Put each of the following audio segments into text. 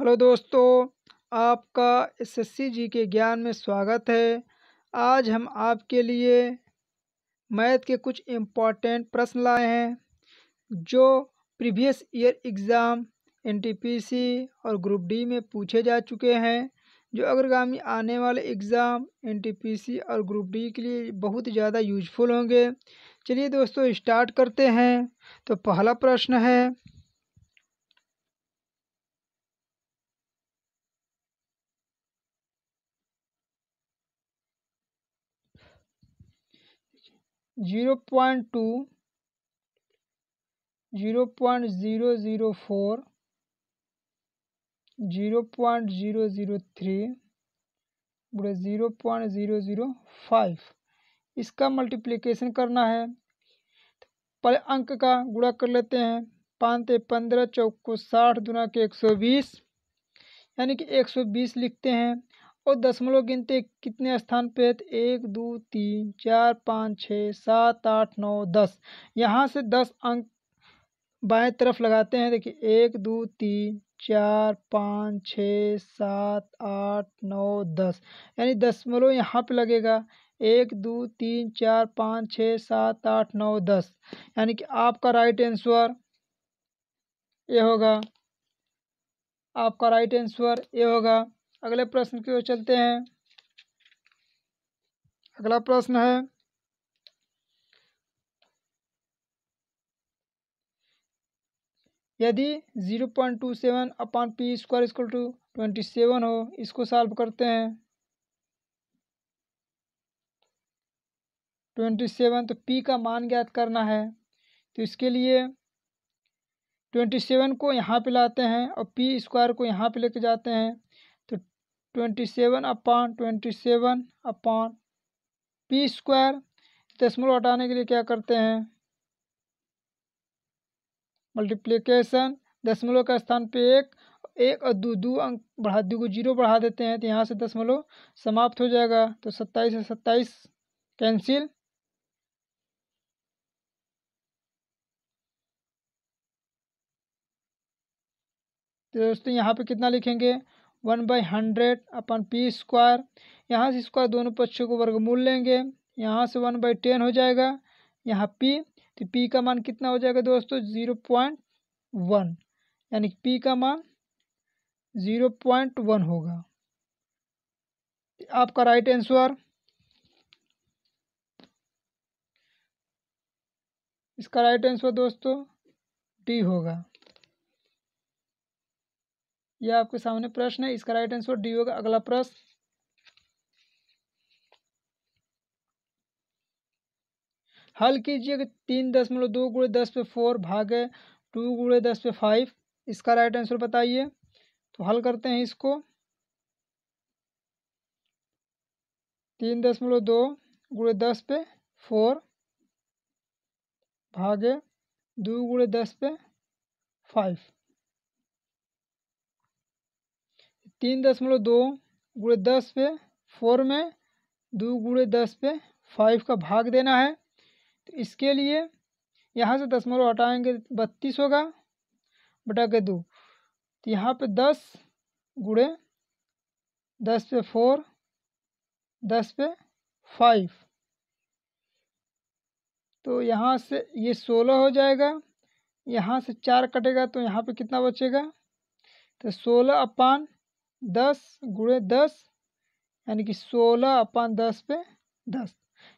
hello दोस्तों आपका SSC जी के ज्ञान में स्वागत है आज हम आपके लिए मैथ के कुछ इम्पॉर्टेंट प्रश्न लाए हैं जो प्रीवियस ईयर एग्ज़ाम एनटीपीसी और ग्रुप डी में पूछे जा चुके हैं जो अग्रगामी आने वाले एग्ज़ाम एनटीपीसी और ग्रुप डी के लिए बहुत ज़्यादा यूजफुल होंगे चलिए दोस्तों स्टार्ट करते हैं तो पहला प्रश्न है zero point two zero point zero zero four zero point zero zero three बुरा zero point zero zero five इसका मल्टीप्लिकेशन करना है पहले अंक का गुणा कर लेते हैं पाँच पंद्रह चौको साठ दुना के एक सौ बीस यानी कि एक सौ बीस लिखते हैं और दशमलव गिनते कितने स्थान पे एक दो तीन चार पाँच छः सात आठ नौ दस यहाँ से दस अंक बाएं तरफ लगाते हैं देखिए एक दो तीन चार पाँच छः सात आठ नौ दस यानी दशमलव यहाँ पे लगेगा एक दो तीन चार पाँच छः सात आठ नौ दस यानी कि आपका राइट आंसर ये होगा आपका राइट आंसर ये होगा अगले प्रश्न की ओर चलते हैं अगला प्रश्न है यदि zero point two seven upon P square equal to twenty seven हो इसको सॉल्व करते हैं ट्वेंटी सेवन तो पी का मान ज्ञात करना है तो इसके लिए ट्वेंटी सेवन को यहाँ पे लाते हैं और पी स्क्वायर को यहाँ पे लेके जाते हैं twenty seven upon twenty seven upon P square दशमलव हटाने के लिए क्या करते हैं मल्टीप्लिकेशन दशमलव के स्थान पे एक एक और दो दो अंक बढ़ा दो जीरो बढ़ा देते हैं तो यहाँ से दशमलव समाप्त हो जाएगा तो सत्ताईस से सत्ताईस कैंसिल तो दोस्तों यहाँ पे कितना लिखेंगे one by hundred upon P square यहाँ से स्क्वायर दोनों पक्षों को वर्गमूल लेंगे यहाँ से वन बाई टेन हो जाएगा यहाँ पी तो पी का मान कितना हो जाएगा दोस्तों ज़ीरो पॉइंट वन यानी पी का मान ज़ीरो पॉइंट वन होगा आपका राइट आंसर इसका राइट आंसर दोस्तों डी होगा यह आपके सामने प्रश्न है इसका राइट आंसर डी होगा अगला प्रश्न हल कीजिए कि तीन दशमलव दो गुड़े दस पे फोर भागे टू गुड़े दस पे फाइव इसका राइट आंसर बताइए तो हल करते हैं इसको तीन दशमलव दो गुड़े दस पे फोर भागे दो गुड़े दस पे फाइव तीन दशमलव दो गुड़े दस पे फोर में दो गुड़े दस पे फाइव का भाग देना है तो इसके लिए यहाँ से दशमलव हटाएंगे तो बत्तीस होगा बटा के दो तो यहाँ पे दस गुड़े दस पे फोर दस पे फाइव तो यहाँ से ये सोलह हो जाएगा यहाँ से चार कटेगा तो यहाँ पे कितना बचेगा तो सोलह अपान दस गुड़े दस यानी कि सोलह अपन दस पे दस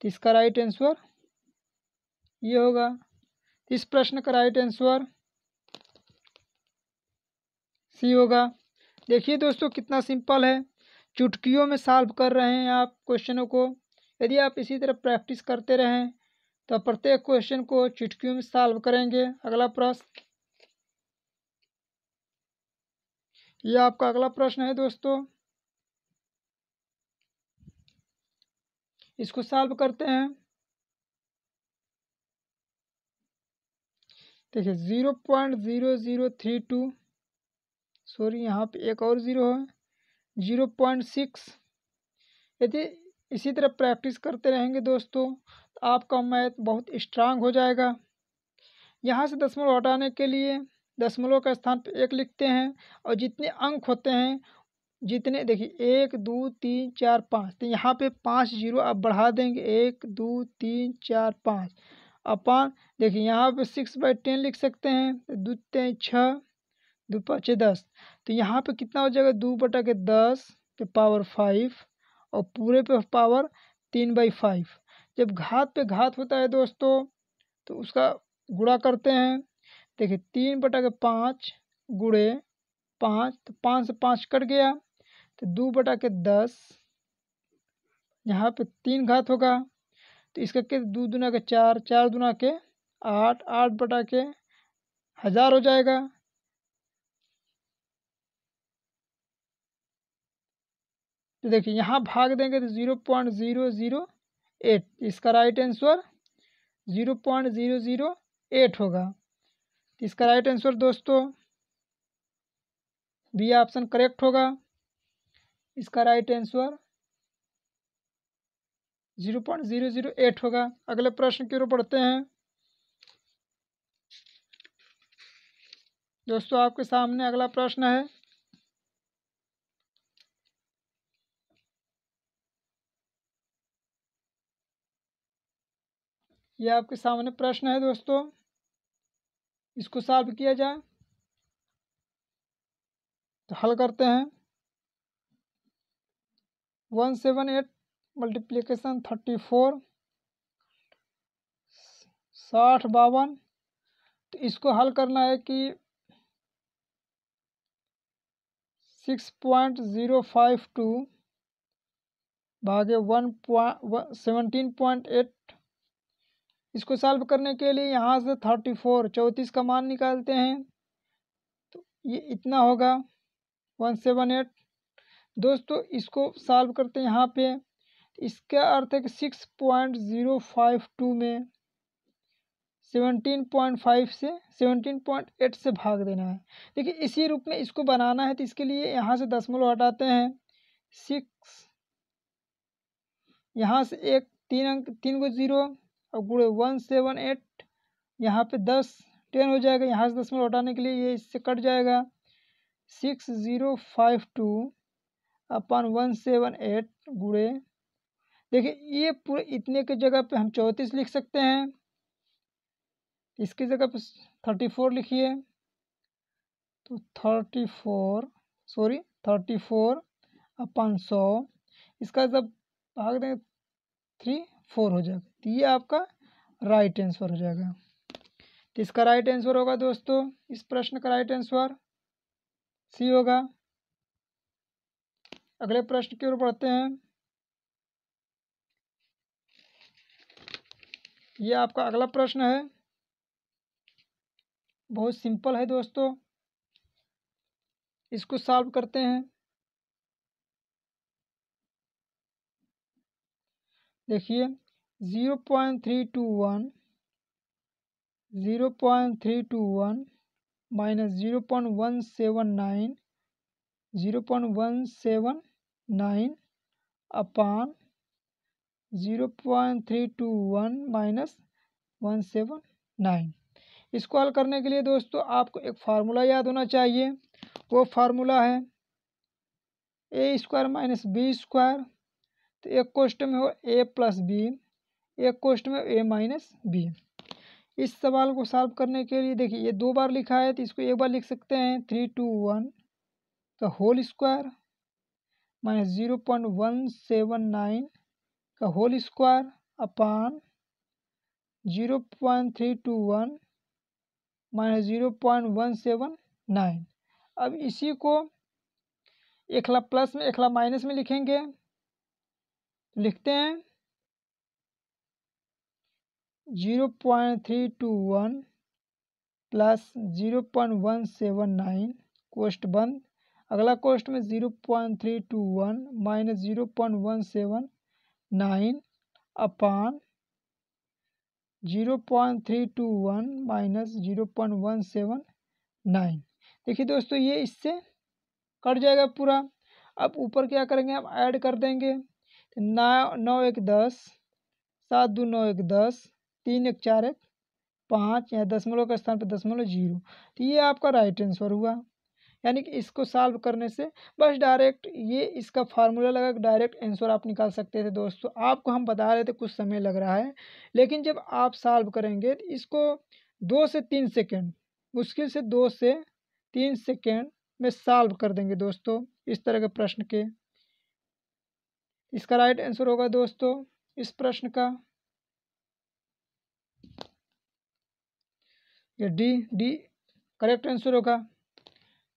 तो इसका राइट आंसर ये होगा इस प्रश्न का राइट आंसर सी होगा देखिए दोस्तों कितना सिंपल है चुटकियों में सॉल्व कर रहे हैं आप क्वेश्चनों को यदि आप इसी तरह प्रैक्टिस करते रहें तो प्रत्येक क्वेश्चन को चुटकियों में सॉल्व करेंगे अगला प्रश्न ये आपका अगला प्रश्न है दोस्तों इसको सॉल्व करते हैं देखिए zero point zero zero three two sorry यहाँ पे एक और ज़ीरो है ज़ीरो पॉइंट सिक्स यदि इसी तरह प्रैक्टिस करते रहेंगे दोस्तों तो आपका मैथ बहुत स्ट्रांग हो जाएगा यहाँ से दसमलव हटाने के लिए दशमलव के स्थान पर एक लिखते हैं और जितने अंक होते हैं जितने देखिए एक दो तीन चार पाँच तो यहाँ पे पाँच जीरो आप बढ़ा देंगे एक दो तीन चार पाँच अपन देखिए यहाँ पे सिक्स बाई टेन लिख सकते हैं दो तो तीन छः दो पाँच दस तो यहाँ पे कितना हो जाएगा दो बटा के दस तो पावर फाइव और पूरे पे पावर तीन बाई फाइव जब घात पे घात होता है दोस्तों तो उसका गुड़ा करते हैं देखिए तीन बटा के पाँच गुड़े पाँच तो पाँच से पाँच कट गया तो दो बटा के दस यहाँ पे तीन घात होगा तो इसका के दो दुना के चार चार दुना के आठ आठ बटा के हज़ार हो जाएगा तो देखिए यहाँ भाग देंगे तो zero point zero zero eight इसका right answer zero point zero zero eight होगा तो इसका राइट आंसर दोस्तों बी ऑप्शन करेक्ट होगा इसका right answer zero point zero zero eight होगा अगले प्रश्न की ओर पढ़ते हैं दोस्तों आपके सामने अगला प्रश्न है यह आपके सामने प्रश्न है दोस्तों इसको सॉल्व किया जाए तो हल करते हैं one seven eight multiplication thirty four साठ बावन तो इसको हल करना है कि six point zero five two भागे one point seventeen point eight इसको सॉल्व करने के लिए यहाँ से थर्टी फोर चौंतीस का मान निकालते हैं तो ये इतना होगा वन सेवन एट दोस्तों इसको सॉल्व करते हैं यहाँ पे इसका अर्थ है कि six point zero five two में सेवनटीन पॉइंट फाइव से सेवनटीन पॉइंट एट से भाग देना है देखिए इसी रूप में इसको बनाना है तो इसके लिए यहाँ से दसमलव हटाते हैं सिक्स यहाँ से एक तीन अंक तीन को ज़ीरो और गुड़े वन सेवन एट यहाँ पे दस टेन हो जाएगा यहाँ से दस में लौटाने के लिए ये इससे कट जाएगा six zero five two upon one seven eight गुड़े देखिए ये पूरे इतने के जगह पे हम चौंतीस लिख सकते हैं इसकी जगह पे थर्टी फोर लिखिए तो thirty four sorry thirty four upon सौ इसका जब भाग देंगे थ्री फोर हो जाएगा तो ये आपका राइट आंसर हो जाएगा तो इसका राइट आंसर होगा दोस्तों इस प्रश्न का राइट आंसर सी होगा अगले प्रश्न की ओर बढ़ते हैं ये आपका अगला प्रश्न है बहुत सिंपल है दोस्तों इसको सॉल्व करते हैं देखिए zero point three two one zero point three two one minus zero point one seven nine zero point one seven nine upon zero point three two one minus one seven nine इसको हल करने के लिए दोस्तों आपको एक formula याद होना चाहिए वो फार्मूला है A square minus B square तो एक क्वेश्चन में हो ए प्लस बी एक कोष्ट में ए माइनस बी इस सवाल को सॉल्व करने के लिए देखिए ये दो बार लिखा है तो इसको एक बार लिख सकते हैं थ्री टू वन का whole square minus zero point one seven nine का whole square upon zero point three two one minus zero point one seven nine अब इसी को एकला प्लस में एकला माइनस में लिखेंगे लिखते हैं zero point three two one plus zero point one seven nine कोस्ट बंद अगला कोस्ट में zero point three two one minus zero point one seven nine upon zero point three two one minus zero point one seven nine देखिए दोस्तों ये इससे cut जाएगा पूरा अब ऊपर क्या करेंगे आप ऐड कर देंगे नौ नौ एक दस सात दो नौ एक दस तीन एक चार एक पाँच या दशमलव के स्थान पर दशमलव जीरो तो ये आपका राइट आंसर हुआ यानी कि इसको सॉल्व करने से बस डायरेक्ट ये इसका फार्मूला लगा डायरेक्ट आंसर आप निकाल सकते थे दोस्तों आपको हम बता रहे थे कुछ समय लग रहा है लेकिन जब आप सॉल्व करेंगे तो इसको दो से तीन सेकेंड मुश्किल से दो से तीन सेकेंड में सॉल्व कर देंगे दोस्तों इस तरह के प्रश्न के इसका राइट आंसर होगा दोस्तों इस प्रश्न का ये डी डी करेक्ट आंसर होगा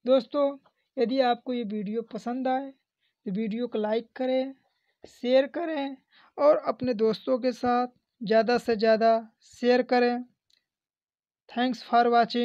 दोस्तों यदि आपको ये वीडियो पसंद आए तो वीडियो को लाइक करें शेयर करें और अपने दोस्तों के साथ ज़्यादा से ज़्यादा शेयर करें थैंक्स फॉर वाचिंग